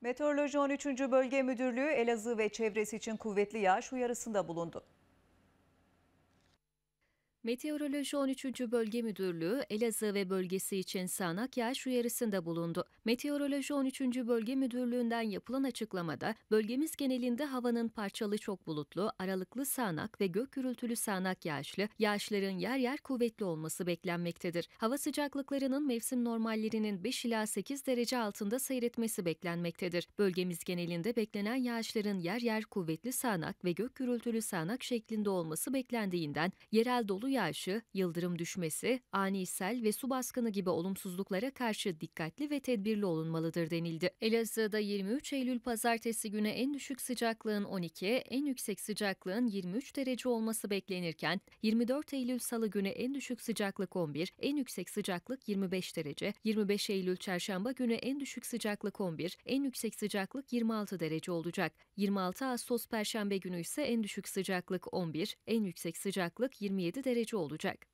Meteoroloji 13. Bölge Müdürlüğü Elazığ ve çevresi için kuvvetli yağış uyarısında bulundu. Meteoroloji 13. Bölge Müdürlüğü Elazığ ve bölgesi için sağanak yağış uyarısında bulundu. Meteoroloji 13. Bölge Müdürlüğü'nden yapılan açıklamada bölgemiz genelinde havanın parçalı çok bulutlu, aralıklı sağanak ve gök gürültülü sağanak yağışlı, yağışların yer yer kuvvetli olması beklenmektedir. Hava sıcaklıklarının mevsim normallerinin 5 ila 8 derece altında seyretmesi beklenmektedir. Bölgemiz genelinde beklenen yağışların yer yer kuvvetli sağanak ve gök gürültülü sağanak şeklinde olması beklendiğinden yerel dolu yağışı, yıldırım düşmesi, ani sel ve su baskını gibi olumsuzluklara karşı dikkatli ve tedbirli olunmalıdır denildi. Elazığ'da 23 Eylül pazartesi günü en düşük sıcaklığın 12, en yüksek sıcaklığın 23 derece olması beklenirken 24 Eylül salı günü en düşük sıcaklık 11, en yüksek sıcaklık 25 derece, 25 Eylül çarşamba günü en düşük sıcaklık 11, en yüksek sıcaklık 26 derece olacak. 26 Ağustos perşembe günü ise en düşük sıcaklık 11, en yüksek sıcaklık 27 derece belirleyici olacak.